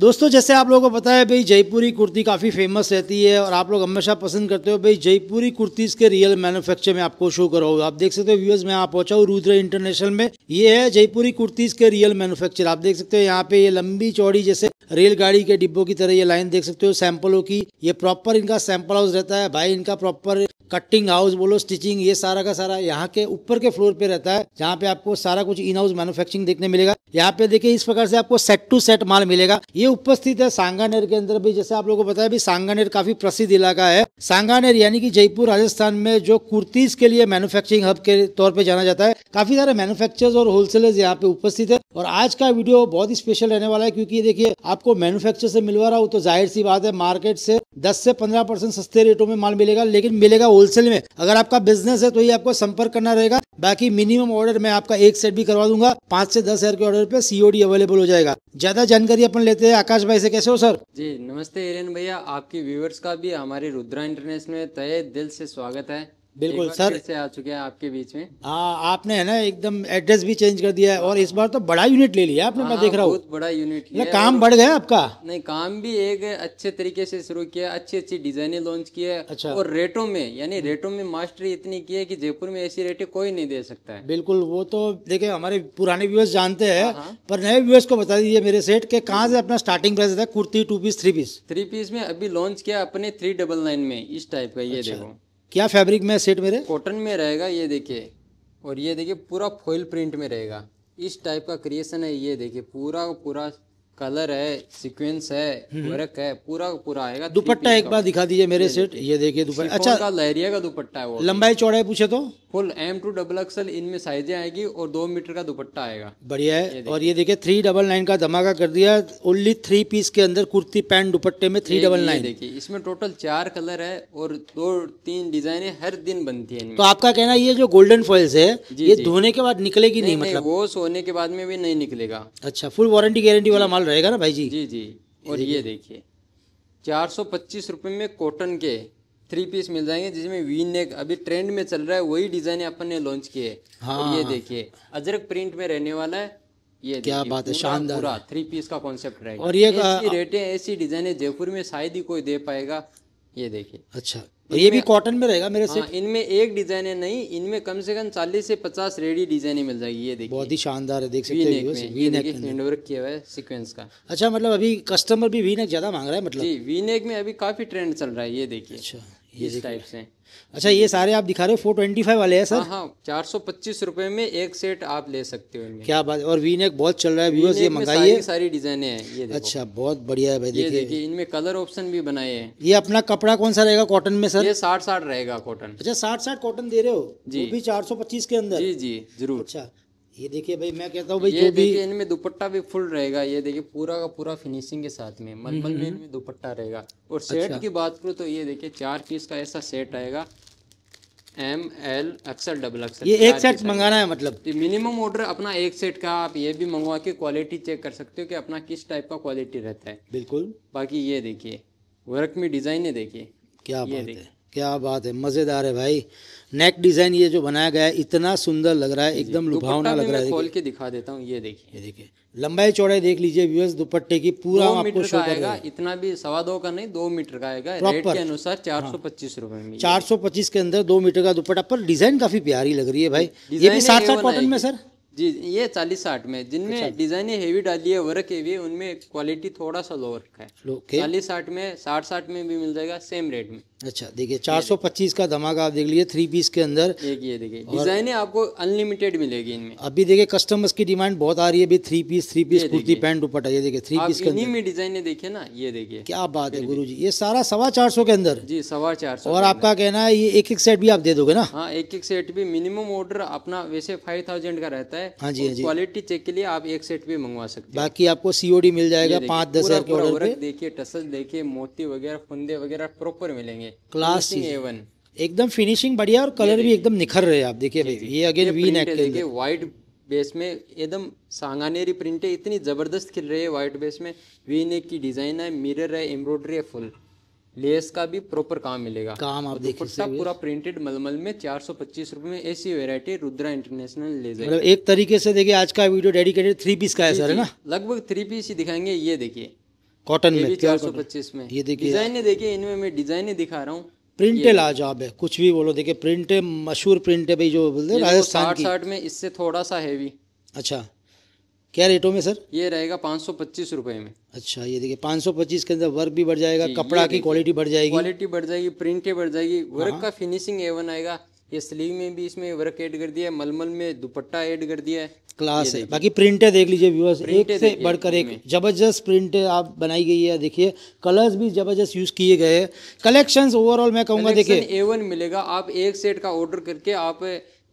दोस्तों जैसे आप लोगों को पता है भाई जयपुरी कुर्ती काफ़ी फेमस रहती है और आप लोग हमेशा पसंद करते हो भाई जयपुरी कुर्तीज़ के रियल मैन्युफैक्चर में आपको शो कराऊंगा आप देख सकते हो व्यूअर्स मैं आप पहुंचा हूँ रुद्र इंटरनेशनल में ये है जयपुरी कुर्तीज़ के रियल मैन्युफैक्चर आप देख सकते हो यहाँ पे ये लंबी चौड़ी जैसे रेलगाड़ी के डिब्बों की तरह ये लाइन देख सकते हो सैंपलों की ये प्रॉपर इनका सैंपल हाउस रहता है भाई इनका प्रॉपर कटिंग हाउस बोलो स्टिचिंग ये सारा का सारा यहाँ के ऊपर के फ्लोर पे रहता है जहाँ पे आपको सारा कुछ इन हाउस मैन्युफैक्चरिंग देखने मिलेगा यहाँ पे देखिए इस प्रकार से आपको सेट टू सेट माल मिलेगा ये उपस्थित है सांगानेर के अंदर भी जैसे आप लोगों को बताया भी सांगानेर काफ़ी प्रसिद्ध इलाका है सांगानेर यानी कि जयपुर राजस्थान में जो कुर्तीज के लिए मैन्युफैक्चरिंग हब के तौर पे जाना जाता है काफी सारे मैन्युफैक्चरर्स और होलसेलर्स यहाँ पे उपस्थित है और आज का वीडियो बहुत स्पेशल रहने वाला है क्योंकि देखिए आपको मैन्युफैक्चर से मिलवा रहा हूँ तो जाहिर सी बात है मार्केट से 10 से 15 परसेंट सस्ते रेटों में माल मिलेगा लेकिन मिलेगा होलसेल में अगर आपका बिजनेस है तो ये आपको संपर्क करना रहेगा बाकी मिनिमम ऑर्डर में आपका एक सेट भी करवा दूंगा पाँच से दस के ऑर्डर पे सीओडी अवेलेबल हो जाएगा ज्यादा जानकारी अपन लेते हैं आकाश भाई से कैसे हो सर जी नमस्ते एरियन भैया आपकी व्यूवर्स का भी हमारे रुद्रा इंटरनेशनल में तय तो दिल से स्वागत है बिल्कुल सर से आ चुके हैं आपके बीच में हाँ आपने है ना एकदम एड्रेस भी चेंज कर दिया है और इस बार तो बड़ा यूनिट ले लिया आपने आ, मैं हाँ, देख रहा हूँ बड़ा यूनिट मतलब लिया काम बढ़ गया आपका नहीं काम भी एक अच्छे तरीके से शुरू किया अच्छी अच्छी डिजाइने लॉन्च की है अच्छा और रेटो में यानी रेटो में मास्टरी इतनी की है की जयपुर में ऐसी रेटे कोई नहीं दे सकता है बिल्कुल वो तो देखे हमारे पुराने व्यूअर्स जानते हैं हाँ, हाँ। पर नए व्यूअर्स को बता दीजिए मेरे सेट के कहाँ से अपना स्टार्टिंग प्राइस था kurti two piece three piece three piece में अभी लॉन्च किया अपने थ्री डबल नाइन में इस टाइप का ये अच्छा। देखो क्या फैब्रिक में सेट मेरे कॉटन में रहेगा ये देखिए और ये देखिए पूरा फॉइल प्रिंट में रहेगा इस टाइप का क्रिएशन है ये देखिए पूरा पूरा कलर है सीक्वेंस है हम्म। वर्क है पूरा पूरा आएगा दुपट्टा एक बार दिखा दीजिए मेरे सेट ये देखिए दुपट्टा अच्छा का लहरिया का दुपट्टा है वो लंबाई चौड़ाई पूछे तो full M two double XL इनमें साइजें आएगी और दो मीटर का दुपट्टा आएगा बढ़िया है और ये देखिए थ्री डबल नाइन का धमाका कर दिया ओनली थ्री पीस के अंदर कुर्ती पैंट दुपट्टे में थ्री डबल नाइन देखिए इसमें टोटल चार कलर है और दो तीन डिजाइने हर दिन बनती है तो आपका कहना ये जो गोल्डन फॉइल्स है ये धोने के बाद निकलेगी नहीं मतलब वो सोने के बाद में भी नहीं निकलेगा अच्छा फुल वारंटी गारंटी वाला माल रहेगा ना भाई जी जी जी और ये देखिए चार सौ पच्चीस रुपये में कॉटन के थ्री पीस मिल जाएंगे जिसमें वी नेक अभी ट्रेंड में चल रहा है वही डिजाइन अपन ने लॉन्च किए हाँ। और ये हाँ। देखिए अजरक प्रिंट में रहने वाला है ये क्या बात है शानदार थ्री पीस का कॉन्सेप्ट रहेगा और ये ऐसी रेटें ऐसी डिजाइन है जयपुर में शायद ही कोई दे पाएगा ये देखिए अच्छा तो ये भी कॉटन में रहेगा मेरे हाँ, से इनमें एक डिजाइन है नहीं इनमें कम से कम चालीस से पचास रेडी डिजाइने मिल जाएगी ये देखिए बहुत ही शानदार है देख सकते किया है सीक्वेंस का अच्छा मतलब अभी कस्टमर भी वीनेक ज्यादा मांग रहा है मतलब जी में अभी काफी ट्रेंड चल रहा है ये देखिए अच्छा इस टाइप से अच्छा ये सारे आप दिखा रहे हो फोर ट्वेंटी फाइव वाले हैं सर हाँ चार सौ पच्चीस रुपए में एक सेट आप ले सकते हो क्या बात और वी नेक बहुत चल रहा है ये ये मंगाइए सारी, सारी डिजाइने है ये देखो। अच्छा बहुत बढ़िया है भाई देखिए इनमें कलर ऑप्शन भी बनाए हैं ये अपना कपड़ा कौन सा रहेगा कॉटन में सर ये साठ साठ रहेगा कॉटन अच्छा साठ साठ कॉटन दे रहे हो जी भी चार सौ पच्चीस के अंदर जी जी जरूर अच्छा ये देखिए भाई मैं कहता हूँ भाई ये देखिए इनमें दुपट्टा भी फुल रहेगा ये देखिए पूरा का पूरा फिनिशिंग के साथ में मलमल हम्म, में हम्म। इनमें दुपट्टा रहेगा और सेट अच्छा। की बात करूँ तो ये देखिए चार पीस का ऐसा सेट आएगा M L XL double XL ये एक सेट मंगाना है मतलब मिनिमम तो ऑर्डर अपना एक सेट का आप ये भी मंगवा के क्वालिटी चेक कर सकते हो कि अपना किस टाइप का क्वालिटी रहता है बिल्कुल बाकी ये देखिए वर्क में डिजाइन है देखिए क्या ये देखिए क्या बात है मज़ेदार है भाई नेक डिज़ाइन ये जो बनाया गया है इतना सुंदर लग रहा है एकदम लुभावना लग रहा है खोल के दिखा देता हूँ ये देखिए ये देखिए लंबाई चौड़ाई देख लीजिए व्यूअर्स दुपट्टे की पूरा आपको शो आएगा इतना भी सवा दो का नहीं दो मीटर का आएगा रेट के अनुसार हाँ। चार सौ पच्चीस रूपए में चार सौ पच्चीस के अंदर दो मीटर का दुपट्टा पर डिजाइन काफी प्यारी लग रही है भाई ये भी साठ साठ कॉटन में सर जी ये चालीस साठ में जिनमें अच्छा। डिजाइन हेवी डाली है वर्क हेवी उनमें क्वालिटी थोड़ा सा लो रखा है चालीस साठ में साठ साठ में भी मिल जाएगा सेम रेट में अच्छा देखिए 425 का धमाका आप देख लीजिए थ्री पीस के अंदर एक ये देखिए डिजाइने आपको अनलिमिटेड मिलेगी इनमें अभी देखिए कस्टमर्स की डिमांड बहुत आ रही है अभी three piece three piece kurti pant dupatta ये देखिए थ्री पीस के अंदर में डिजाइने देखिए ना ये देखिए क्या बात है गुरु जी ये सारा सवा चार सौ के अंदर जी सवा चार सौ और आपका कहना है ये एक एक सेट भी आप दे दोगे ना हाँ एक एक सेट भी मिनिमम ऑर्डर अपना वैसे फाइव थाउजेंड का रहता है हाँ जी हाँ जी क्वालिटी चेक के लिए आप एक सेट भी मंगवा सकते बाकी आपको सीओडी मिल जाएगा पाँच दस हजार देखिए टसल देखिए मोती वगैरह फुंदे वगैरह प्रॉपर मिलेंगे है क्लास एवन एकदम फिनिशिंग बढ़िया और कलर भी एकदम निखर रहे आप देखिए भाई ये अगेन वी नेक देखिए व्हाइट बेस में एकदम सांगानेरी है इतनी ज़बरदस्त खिल रही है व्हाइट बेस में वी नेक की डिज़ाइन है मिरर है एम्ब्रॉयडरी है फुल लेस का भी प्रॉपर काम मिलेगा काम आप दुपट्टा पूरा प्रिंटेड मलमल में चार सौ पच्चीस रुपए में ऐसी वेरायटी रुद्रा इंटरनेशनल लेजर मतलब एक तरीके से देखिए आज का वीडियो डेडिकेटेड थ्री पीस का है सर है ना लगभग थ्री पीस ही दिखाएंगे ये देखिए कॉटन में चार सौ पच्चीस में ये देखिए डिजाइन डिजाइने देखिए इनमें मैं डिजाइन डिजाइने दिखा रहा हूँ प्रिंटे लाजवाब है कुछ भी बोलो देखिए प्रिंटे मशहूर प्रिंटे भाई जो बोलते हैं राजस्थान की साठ में इससे थोड़ा सा हैवी अच्छा क्या रेटों में सर ये रहेगा पाँच सौ पच्चीस रुपये में अच्छा ये देखिए पाँच सौ पच्चीस के अंदर वर्क भी बढ़ जाएगा कपड़ा की क्वालिटी बढ़ जाएगी क्वालिटी बढ़ जाएगी प्रिंटे बढ़ जाएगी वर्क हाँ। का फिनिशिंग एवन आएगा ये स्लीव में भी इसमें वर्क ऐड कर दिया है मलमल में दुपट्टा ऐड कर दिया है क्लास है बाकी है देख लीजिए व्यूअर्स एक से बढ़कर एक जबरदस्त प्रिंट आप बनाई गई है देखिए कलर्स भी जबरदस्त यूज किए गए हैं कलेक्शंस ओवरऑल मैं कहूँगा देखिए एवन मिलेगा आप एक सेट का ऑर्डर करके आप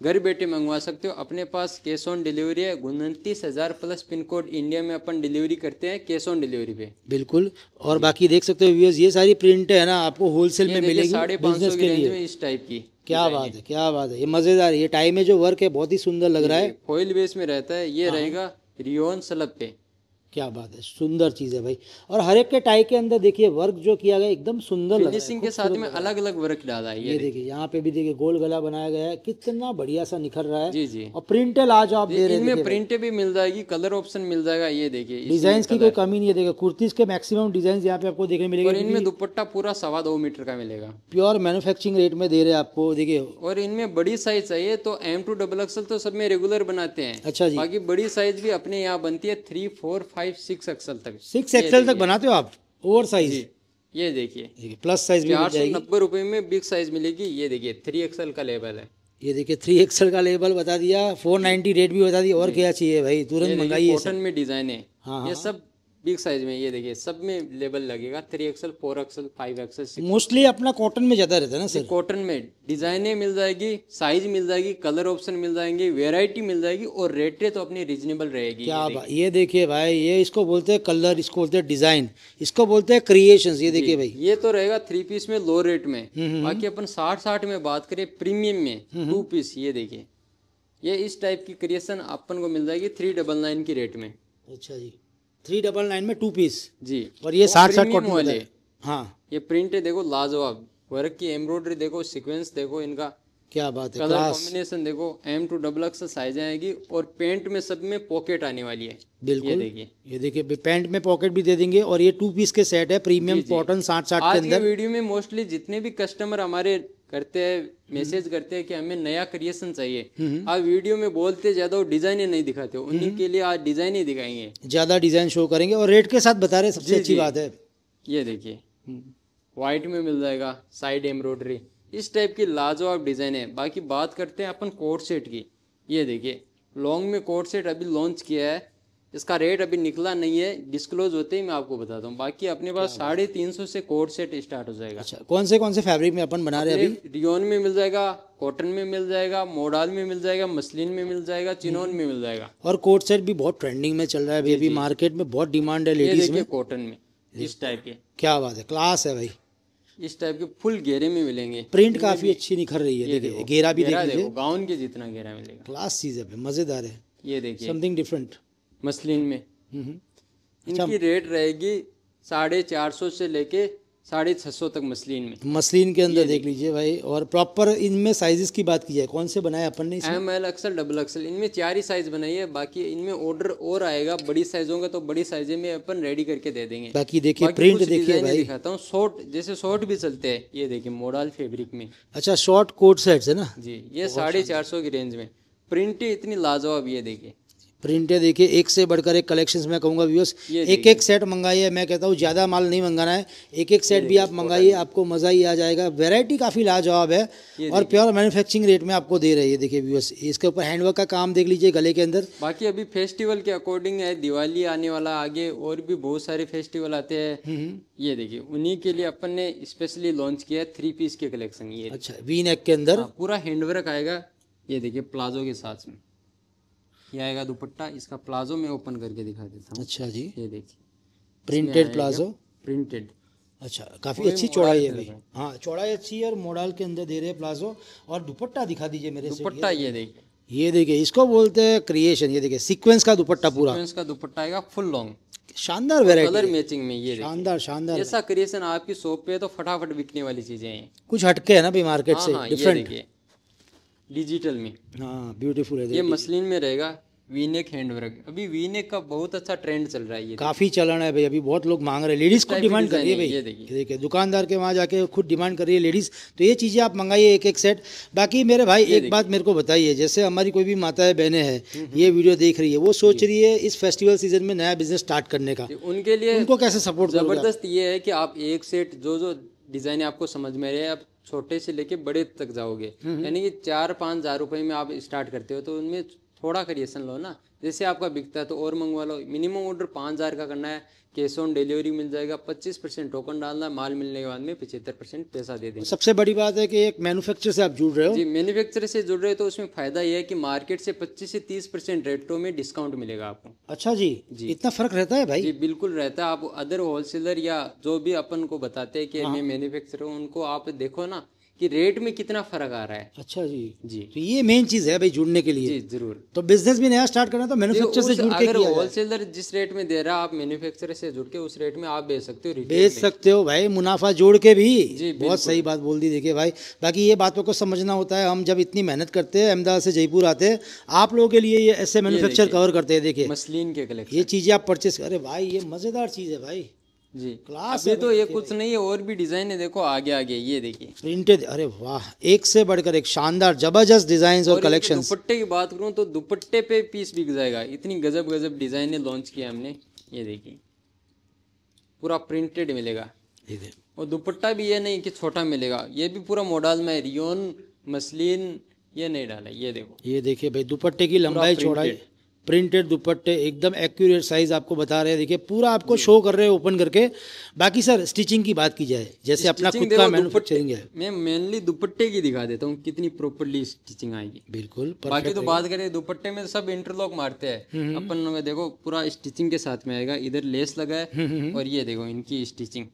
घर बैठे मंगवा सकते हो अपने पास कैश ऑन डिलीवरी है उनतीस हज़ार प्लस पिन कोड इंडिया में अपन डिलीवरी करते हैं कैश ऑन डिलीवरी पे बिल्कुल और बाकी देख सकते हो व्यूअर्स ये सारी प्रिंट है ना आपको होलसेल में मिलेगी साढ़े पाँच सौ इस टाइप की क्या बात है क्या बात है ये मज़ेदार ये टाई में जो वर्क है बहुत ही सुंदर लग रहा है फॉइल बेस में रहता है ये हाँ। रहेगा रियोन सलब पे क्या बात है सुंदर चीज़ है भाई और हर एक के टाई के अंदर देखिए वर्क जो किया गया एकदम सुंदर फिनिशिंग के साथ में अलग अलग वर्क डाला है ये देखिए यहाँ पे भी देखिए गोल गला बनाया गया है कितना बढ़िया सा निखर रहा है जी जी और प्रिंटेल आज आप दे रहे हैं प्रिंट भी मिल जाएगी कलर ऑप्शन मिल जाएगा ये देखिए डिजाइन की कोई कमी नहीं है देखिए कुर्तीज के मैक्सिमम डिजाइन यहाँ पे आपको देखने मिलेगा इनमें दुपट्टा पूरा सवा दो मीटर का मिलेगा प्योर मैनुफेक्चरिंग रेट में दे रहे हैं आपको देखिए और इनमें बड़ी साइज चाहिए तो एम टू डबल एक्सल तो सब में रेगुलर बनाते हैं अच्छा जी बाकी बड़ी साइज भी अपने यहाँ बनती है three four five five six XL तक सिक्स एक्सएल तक बनाते हो आप ओवर साइज ये देखिए प्लस साइज आठ सौ नब्बे रुपये में बिग साइज मिलेगी ये देखिए थ्री एक्सएल का लेबल है ये देखिए थ्री एक्सल का लेबल बता दिया फोर नाइनटी रेट भी बता दिया और क्या चाहिए भाई तुरंत मंगाइए में डिजाइन है हाँ, हाँ। ये सब बिग साइज में ये देखिए सब में लेबल लगेगा three XL four XL five XL mostly अपना कॉटन में ज्यादा रहता है ना सर कॉटन में डिजाइने मिल जाएगी साइज मिल जाएगी कलर ऑप्शन मिल जाएंगे वेरायटी मिल जाएगी और रेटे तो अपनी रिजनेबल रहेगी क्या ये देखिए भाई ये इसको बोलते हैं कलर इसको बोलते हैं डिजाइन इसको बोलते हैं क्रिएशन ये देखिए भाई ये तो रहेगा थ्री पीस में लो रेट में हम्म, हम्म। बाकी अपन साठ साठ में बात करें प्रीमियम में टू हम्म, पीस ये देखिए ये इस टाइप की क्रिएशन अपन को मिल जाएगी थ्री डबल नाइन की रेट में अच्छा जी थ्री डबल नाइन में टू पीस जी और ये साठ साठ कॉटन वाले हाँ ये प्रिंट है देखो लाजवाब वर्क की एम्ब्रॉयडरी देखो सिक्वेंस देखो इनका क्या बात है कलर कॉम्बिनेशन देखो M two double X size आएगी और पेंट में सब में पॉकेट आने वाली है बिल्कुल ये देखिए ये देखिए पेंट में पॉकेट भी दे देंगे और ये टू पीस के सेट है प्रीमियम कॉटन साठ साठ के अंदर वीडियो में मोस्टली जितने भी कस्टमर हमारे करते हैं मैसेज करते हैं कि हमें नया क्रिएशन चाहिए हम्म। आप वीडियो में बोलते ज्यादा डिजाइने नहीं दिखाते उन्हीं हम्म। के लिए आज डिजाइन ही दिखाएंगे ज्यादा डिजाइन शो करेंगे और रेट के साथ बता रहे सबसे अच्छी बात है ये देखिए व्हाइट हम्म। में मिल जाएगा साइड एम्ब्रॉयडरी इस टाइप की लाजवाब डिजाइन है बाकी बात करते हैं अपन कोट सेट की ये देखिए लॉन्ग में कोट सेट अभी लॉन्च किया है इसका रेट अभी निकला नहीं है डिस्क्लोज होते ही मैं आपको बताता हूँ बाकी अपने पास साढ़े तीन सौ से कोट सेट स्टार्ट हो जाएगा अच्छा कौन से कौन से फैब्रिक में अपन बना रहे हैं रियोन में मिल जाएगा कॉटन में मिल जाएगा मोडाल में मिल जाएगा मसलिन में मिल जाएगा चिनोन में मिल जाएगा और कोट सेट भी बहुत ट्रेंडिंग में चल रहा है अभी मार्केट में बहुत डिमांड है लेडीज में कॉटन में इस टाइप के क्या बात है क्लास है भाई इस टाइप के फुल घेरे में मिलेंगे प्रिंट काफी अच्छी निखर रही है देखिए घेरा भी देखिए गाउन के जितना घेरा मिलेगा क्लास चीज है मजेदार है ये देखिए समथिंग डिफरेंट मसलिन में इनकी अच्छा। रेट रहेगी साढ़े चार सौ से लेके साढ़े छः सौ तक मसलिन में तो मसलिन के अंदर देख लीजिए भाई और प्रॉपर इनमें साइजेस की बात की जाए कौन से बनाए अपन ने M L XL double XL इनमें चार ही साइज बनाई है बाकी इनमें ऑर्डर और आएगा बड़ी साइजों का तो बड़ी साइजे में अपन रेडी करके दे देंगे बाकी देखिए प्रिंट देखिए भाई दिखाता हूँ शॉर्ट जैसे शॉर्ट भी चलते हैं ये देखिए मोडाल फेब्रिक में अच्छा शॉर्ट कोट सेट है ना जी ये साढ़े चार सौ की रेंज में प्रिंट इतनी लाजवाब ये देखिए प्रिंट है देखिए एक से बढ़कर एक कलेक्शंस मैं कहूँगा व्यूअर्स एक एक सेट मंगाइए मैं कहता हूँ ज़्यादा माल नहीं मंगाना है एक एक सेट भी आप तो मंगाइए आपको मज़ा ही आ जाएगा वैरायटी काफ़ी लाजवाब है और प्योर मैन्युफैक्चरिंग रेट में आपको दे रही है देखिए व्यूअर्स इसके ऊपर हैंडवर्क का काम देख लीजिए गले के अंदर बाकी अभी फेस्टिवल के अकॉर्डिंग है दिवाली आने वाला आगे और भी बहुत सारे फेस्टिवल आते हैं हम्म, हम्म। ये देखिए उन्हीं के लिए अपन ने स्पेशली लॉन्च किया है थ्री पीस के कलेक्शन ये अच्छा वी नेक के अंदर हाँ, पूरा हैंडवर्क आएगा ये देखिए प्लाजो के साथ में ये आएगा दुपट्टा इसका प्लाजो में ओपन करके दिखा देता हूँ अच्छा जी ये देखिए प्रिंटेड प्लाजो प्रिंटेड अच्छा काफ़ी अच्छी चौड़ाई है भाई हाँ चौड़ाई अच्छी है और मॉडल के अंदर दे रहे हैं प्लाजो और दुपट्टा दिखा दीजिए मेरे दुपट्टा ये देखिए ये देखिए इसको बोलते हैं क्रिएशन ये देखिए सीक्वेंस का दुपट्टा पूरा सीक्वेंस का दुपट्टा आएगा फुल लॉन्ग शानदार वेराइटी कलर मैचिंग में ये शानदार शानदार ऐसा क्रिएशन आपकी शॉप पे तो फटाफट बिकने वाली चीजें हैं कुछ हटके है ना भाई मार्केट हाँ, से डिफरेंट हाँ, डिजिटल में हाँ ब्यूटीफुल है ये मसलिन में रहेगा वीनेक हैंडवर्क e अभी वीनेक e का बहुत अच्छा ट्रेंड चल रहा है ये काफ़ी चलन है भाई अभी बहुत लोग मांग रहे हैं लेडीज़ को डिमांड कर रही है भाई ये देखिए दुकानदार के वहाँ जाके खुद डिमांड कर रही है लेडीज़ तो ये चीज़ें आप मंगाइए एक एक सेट बाकी मेरे भाई एक बात मेरे को बताइए जैसे हमारी कोई भी माता है बहने हैं हम्म, हम्म। ये वीडियो देख रही है वो सोच रही है इस फेस्टिवल सीजन में नया बिजनेस स्टार्ट करने का तो उनके लिए उनको कैसे सपोर्ट ज़बरदस्त ये है की आप एक सेट जो जो डिज़ाइन आपको समझ में रहे आप छोटे से लेके बड़े तक जाओगे हम्म, यानी कि चार पाँच हज़ार रुपए में आप स्टार्ट करते हो तो उनमें थोड़ा करिएसन लो ना जैसे आपका बिकता है तो और मंगवा लो मिनिमम ऑर्डर पाँच हज़ार का करना है कैश ऑन डिलीवरी मिल जाएगा पच्चीस परसेंट टोकन डालना है माल मिलने के बाद में पचहत्तर परसेंट पैसा दे देंगे सबसे बड़ी बात है कि एक मैन्युफैक्चर से आप जुड़ रहे हो जी मैन्युफैक्चर से जुड़ रहे हो तो उसमें फायदा यह है कि मार्केट से पच्चीस से तीस परसेंट रेटों में डिस्काउंट मिलेगा आपको अच्छा जी जी इतना फर्क रहता है भाई जी बिल्कुल रहता है आप अदर होलसेलर या जो भी अपन को बताते हैं कि हाँ। मैं मैन्युफैक्चर हूँ उनको आप देखो ना कि रेट में कितना फर्क आ रहा है अच्छा जी जी तो ये मेन चीज है भाई जुड़ने के लिए जी जरूर तो बिजनेस भी नया स्टार्ट करना तो मैन्युफैक्चरर से जुड़ के अगर होलसेलर जिस रेट में दे रहा है आप मैन्युफैक्चरर से जुड़ के उस रेट में आप बेच सकते हो बेच सकते हो भाई मुनाफा जोड़ के भी बहुत सही बात बोल दी देखिए भाई बाकी ये बातों को समझना होता है हम जब इतनी मेहनत करते हैं अहमदाबाद से जयपुर आते हैं आप लोगों के लिए ये ऐसे मैन्युफैक्चर कवर करते हैं देखिए मसलिन के कलेक्शन ये चीजें आप परचेस करें भाई ये मजेदार चीज है भाई जी क्लास ये तो, तो ये कुछ नहीं है और भी डिजाइन है देखो आगे आगे ये देखिए प्रिंटेड अरे वाह एक से बढ़कर एक शानदार जबरदस्त डिजाइन और, और कलेक्शन दुपट्टे की बात करूँ तो दुपट्टे पे पीस बिक जाएगा इतनी गजब गजब डिजाइन ने लॉन्च किया हमने ये देखिए पूरा प्रिंटेड मिलेगा और दुपट्टा भी ये नहीं कि छोटा मिलेगा ये भी पूरा मॉडल में रियोन मसलिन ये नहीं डाला ये देखो ये देखिए भाई दुपट्टे की लंबाई चौड़ाई प्रिंटेड दुपट्टे एकदम एक्यूरेट साइज आपको बता रहे हैं देखिए पूरा आपको शो कर रहे हैं ओपन करके बाकी सर स्टिचिंग की बात की जाए जैसे अपना खुद का मैनुफेक्चरिंग है मैं मेनली दुपट्टे की दिखा देता हूँ कितनी प्रॉपरली स्टिचिंग आएगी बिल्कुल बाकी तो बात करें दुपट्टे में सब इंटरलॉक मारते हैं हम्म, हम्म। अपन देखो पूरा स्टिचिंग के साथ में आएगा इधर लेस लगा है हम्म, और ये देखो इनकी स्टिचिंग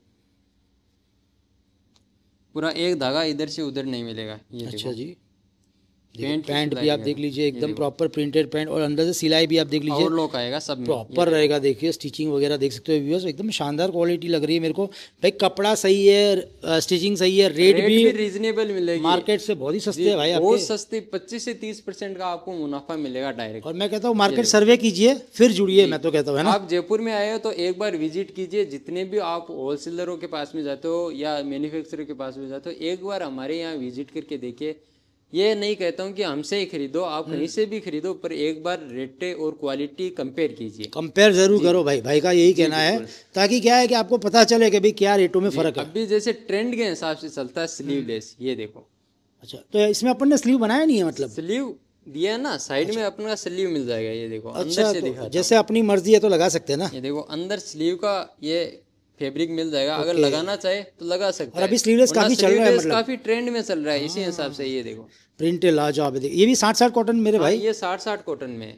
पूरा एक धागा इधर से उधर नहीं मिलेगा ये अच्छा जी पैंट पैंट भी आप देख लीजिए एकदम प्रॉपर प्रिंटेड पैंट और अंदर से सिलाई भी आप देख लीजिए आएगा सब प्रॉपर रहेगा देखिए स्टिचिंग वगैरह देख सकते हो व्यूअर्स एकदम शानदार क्वालिटी लग रही है मेरे को भाई कपड़ा सही है स्टिचिंग सही है रेट, भी, रीजनेबल मिलेगा मार्केट से बहुत ही सस्ते है भाई बहुत सस्ते पच्चीस से तीस परसेंट का आपको मुनाफा मिलेगा डायरेक्ट और मैं कहता हूँ मार्केट सर्वे कीजिए फिर जुड़िए मैं तो कहता हूँ आप जयपुर में आए हो तो एक बार विजिट कीजिए जितने भी आप होलसेलरों के पास में जाते हो या मैन्युफैक्चरर के पास में जाते हो एक बार हमारे यहाँ विजिट करके देखिए ये नहीं कहता हूँ कि हमसे ही खरीदो आप कहीं से भी खरीदो पर एक बार रेटे और क्वालिटी कंपेयर कीजिए कंपेयर जरूर करो भाई भाई का यही कहना है ताकि क्या है कि आपको पता चले कि भाई क्या रेटों में फर्क है अभी जैसे ट्रेंड के हिसाब से चलता है स्लीवलेस हम्म। ये देखो अच्छा तो इसमें अपन ने स्लीव बनाया नहीं है मतलब स्लीव दिया ना साइड अच्छा। में अपना स्लीव मिल जाएगा ये देखो अच्छा, अंदर से तो, दिखा जैसे अपनी मर्जी है तो लगा सकते हैं ना ये देखो अंदर स्लीव का ये फैब्रिक मिल जाएगा अगर लगाना चाहे तो लगा सकते हैं अभी स्लीवलेस काफी चल रहा है मतलब काफी ट्रेंड में चल रहा है इसी हिसाब से ये देखो प्रिंट लाजवाब है ये भी साठ साठ कॉटन मेरे हाँ, भाई ये साठ साठ कॉटन में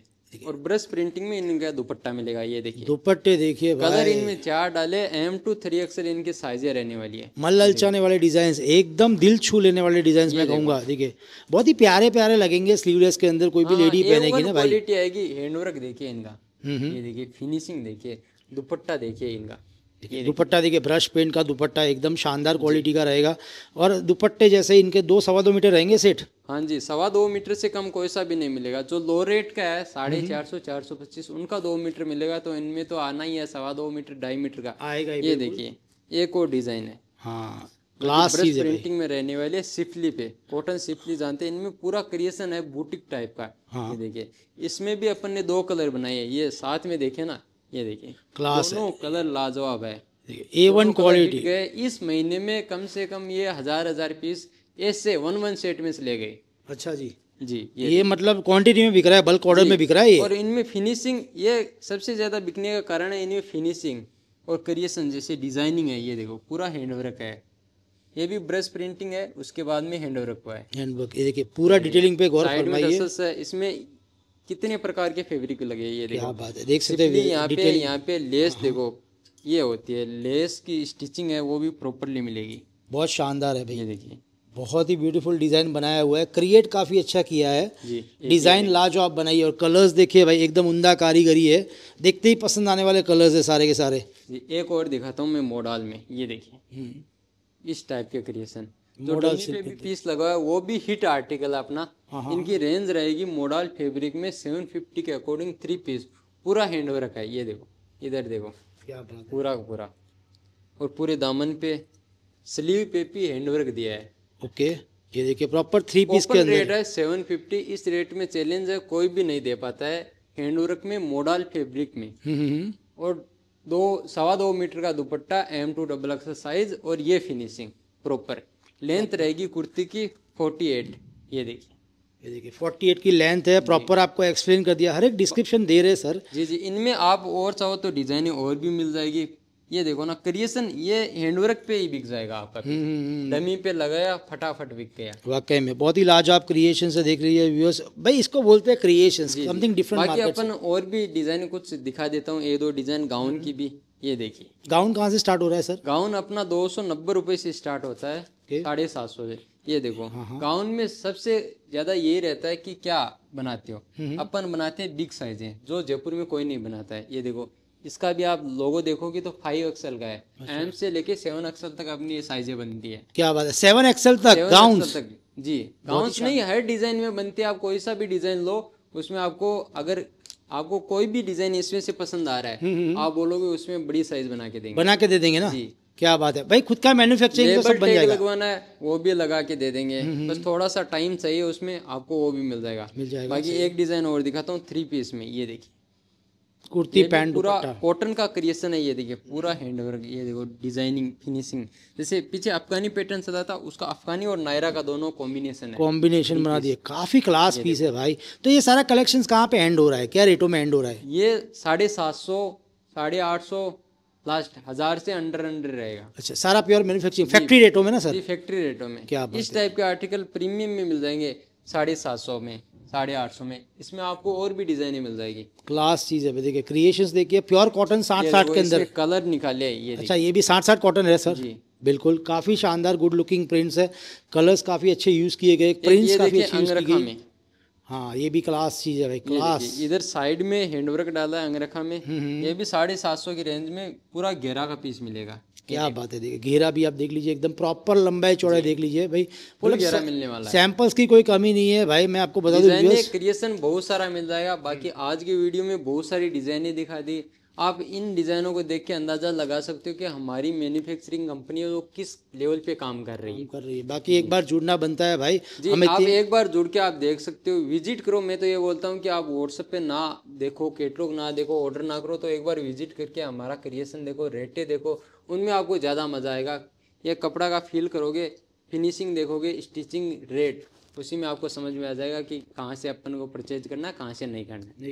और ब्रश प्रिंटिंग में इनका दुपट्टा मिलेगा ये देखिए दुपट्टे देखिए कलर इनमें चार डाले एम टू थ्री एक्सल इनके साइजे रहने वाली है मल ललचाने वाले डिजाइन एकदम दिल छू लेने वाले डिजाइन मैं कहूंगा देखिए बहुत ही प्यारे प्यारे लगेंगे स्लीवलेस के अंदर कोई भी लेडी हाँ, पहनेगी ना क्वालिटी आएगी हैंडवर्क देखिए इनका हम्म, हम्म। ये देखिए फिनिशिंग देखिए दुपट्टा देखिए इनका देखिए दुपट्टा देखिए ब्रश पेंट का दुपट्टा एकदम शानदार क्वालिटी का रहेगा और दुपट्टे जैसे इनके दो सवा दो मीटर रहेंगे सेठ हाँ जी सवा दो मीटर से कम कोई सा भी नहीं मिलेगा जो लो रेट का है साढ़े हम्म। चार सौ चार सौ पच्चीस उनका दो मीटर मिलेगा तो इनमें तो आना ही है सवा दो मीटर ढाई मीटर का आएगा ये देखिए एक और डिजाइन है हाँ ग्लास प्रिंटिंग में रहने वाले सिफली पे कॉटन सिफली जानते हैं इनमें पूरा क्रिएशन है बुटिक टाइप का देखिये हाँ। देखिए इसमें भी अपन ने दो कलर बनाए हैं ये साथ में देखे ना ये देखिए क्लास दोनों है। कलर लाजवाब है ए वन क्वालिटी गए इस महीने में कम से कम ये हजार हजार पीस ऐसे वन वन सेट में से ले गए अच्छा जी जी ये, ये मतलब क्वांटिटी में बिक रहा है बल्क ऑर्डर में बिक रहा है ये और इनमें फिनिशिंग ये सबसे ज्यादा बिकने का कारण है इनमें फिनिशिंग और क्रिएशन जैसे डिजाइनिंग है ये देखो पूरा हैंडवर्क है ये भी ब्रश प्रिंटिंग है उसके बाद में हैंडवर्क हुआ है हैंडवर्क ये देखिए पूरा डिटेलिंग पे गौर फरमाइए इसमें कितने प्रकार के फेब्रिक लगे ये देखो बात है देख सकते हैं यहाँ पे यहाँ पे लेस हाँ। देखो ये होती है लेस की स्टिचिंग है वो भी प्रॉपरली मिलेगी बहुत शानदार है भैया देखिए बहुत ही ब्यूटीफुल डिज़ाइन बनाया हुआ है क्रिएट काफ़ी अच्छा किया है डिज़ाइन ला जो आप बनाई और कलर्स देखिए भाई एकदम उमदा कारीगरी है देखते ही पसंद आने वाले कलर्स है सारे के सारे एक और दिखाता हूँ मैं मॉडल में ये देखिए हम्म। इस टाइप के क्रिएशन तो मोडल पे भी पीस लगा है वो भी हिट आर्टिकल है अपना हाँ, हाँ। इनकी रेंज रहेगी मोडल फैब्रिक में सेवन फिफ्टी के अकॉर्डिंग थ्री पीस पूरा हैंड वर्क है ये देखो इधर देखो क्या बात पूरा पूरा और पूरे दामन पे स्लीव पे भी हैंड वर्क दिया है ओके ये देखिए प्रॉपर थ्री पीस के रेट है फिफ्टी इस रेट में चैलेंज है कोई भी नहीं दे पाता है हैंड वर्क में मोडल फेब्रिक में हम्म, हम्म, हम्म। और दो सवा दो मीटर का dupatta M two double size और ये फिनिशिंग प्रॉपर लेंथ रहेगी कुर्ती की फोर्टी एट ये देखिए ये देखिए फोर्टी एट की लेंथ है प्रॉपर आपको एक्सप्लेन कर दिया हर एक डिस्क्रिप्शन दे रहे सर जी जी इनमें आप और चाहो तो डिजाइने और भी मिल जाएगी ये देखो ना क्रिएशन ये हैंडवर्क पे ही बिक जाएगा आपका हम्म, हम्म, हम्म। डमी पे लगाया फटाफट बिक गया वाकई में बहुत ही लाजवाब क्रिएशन से देख रही है भाई इसको बोलते हैं क्रिएशन समथिंग डिफरेंट बाकी अपन और भी डिजाइन कुछ दिखा देता हूँ एक दो डिजाइन गाउन की भी ये देखिए गाउन कहाँ से स्टार्ट हो रहा है सर गाउन अपना दो सौ नब्बे रुपये से स्टार्ट होता है साढ़े सात सौ से ये देखो हाँ, हाँ। गाउन में सबसे ज्यादा ये रहता है कि क्या बनाते हो हम्म, हम्म। अपन बनाते हैं बिग साइज है जो जयपुर में कोई नहीं बनाता है ये देखो इसका भी आप लोगो देखोगे तो फाइव एक्सएल का है एम अच्छा। से लेके सेवन एक्सएल तक अपनी साइजें बनती है क्या बात है सेवन एक्सएल तक गाउन तक जी गाउन अच्छा। नहीं हर डिजाइन में बनती है आप कोई सा भी डिजाइन लो उसमें आपको अगर आपको कोई भी डिजाइन इसमें से पसंद आ रहा है हम्म, हम्म। आप बोलोगे उसमें बड़ी साइज बना के देंगे बना के दे देंगे ना क्या बात है भाई खुद का मैन्युफैक्चरिंग तो सब बन जाएगा लगवाना है वो भी लगा के दे देंगे हम्म, बस थोड़ा सा टाइम चाहिए उसमें आपको वो भी मिल जाएगा मिल जाएगा बाकी एक डिजाइन और दिखाता हूँ थ्री पीस में ये देखिए कुर्ती पैंट पूरा कॉटन का क्रिएशन है ये देखिए पूरा हैंडवर्क ये देखो डिजाइनिंग फिनिशिंग जैसे पीछे अफगानी पैटर्न सदा था उसका अफगानी और नायरा का दोनों कॉम्बिनेशन है कॉम्बिनेशन बना दिए काफी क्लास पीस है भाई तो ये सारा कलेक्शन कहाँ पे एंड हो रहा है क्या रेटो में एंड हो रहा है ये साढ़े सात सौ साढ़े आठ सौ लास्ट हजार से अंडर अंडर रहेगा अच्छा सारा प्योर मैन्युफैक्चरिंग फैक्ट्री रेटों में ना सर फैक्ट्री रेटों में क्या इस टाइप के आर्टिकल प्रीमियम में मिल जाएंगे साढ़े सात सौ में साढ़े आठ सौ में इसमें आपको और भी डिजाइने मिल जाएगी क्लास चीज़ है देखिए क्रिएशंस देखिए प्योर कॉटन साठ साठ के अंदर कलर निकाले ये अच्छा ये भी साठ साठ कॉटन है सर जी बिल्कुल काफ़ी शानदार गुड लुकिंग प्रिंट्स है कलर्स काफ़ी अच्छे यूज़ किए गए प्रिंट्स काफ़ी अच्छे यूज़ किए गए हाँ ये भी क्लास चीज़ है भाई क्लास इधर साइड में हैंडवर्क डाला है अंगरखा में हम्म, हम्म। ये भी साढ़े सात सौ की रेंज में पूरा घेरा का पीस मिलेगा क्या बात है देखिए घेरा भी आप देख लीजिए एकदम प्रॉपर लंबाई चौड़ाई देख लीजिए भाई मतलब मिलने वाला सैंपल्स की कोई कमी नहीं है भाई मैं आपको बता दूँ क्रिएशन बहुत सारा मिल जाएगा बाकी आज की वीडियो में बहुत सारी डिजाइने दिखा दी आप इन डिज़ाइनों को देख के अंदाज़ा लगा सकते हो कि हमारी मैन्युफैक्चरिंग कंपनी वो किस लेवल पे काम कर रही है कर रही है बाकी एक बार जुड़ना बनता है भाई जी हमें आप एक बार जुड़ के आप देख सकते हो विजिट करो मैं तो ये बोलता हूँ कि आप व्हाट्सएप पे ना देखो कैटलॉग ना देखो ऑर्डर ना करो तो एक बार विजिट करके हमारा क्रिएशन देखो रेटे देखो उनमें आपको ज़्यादा मज़ा आएगा या कपड़ा का फील करोगे फिनिशिंग देखोगे स्टिचिंग रेट उसी में आपको समझ में आ जाएगा कि कहाँ से अपन को परचेज करना है कहाँ से नहीं करना है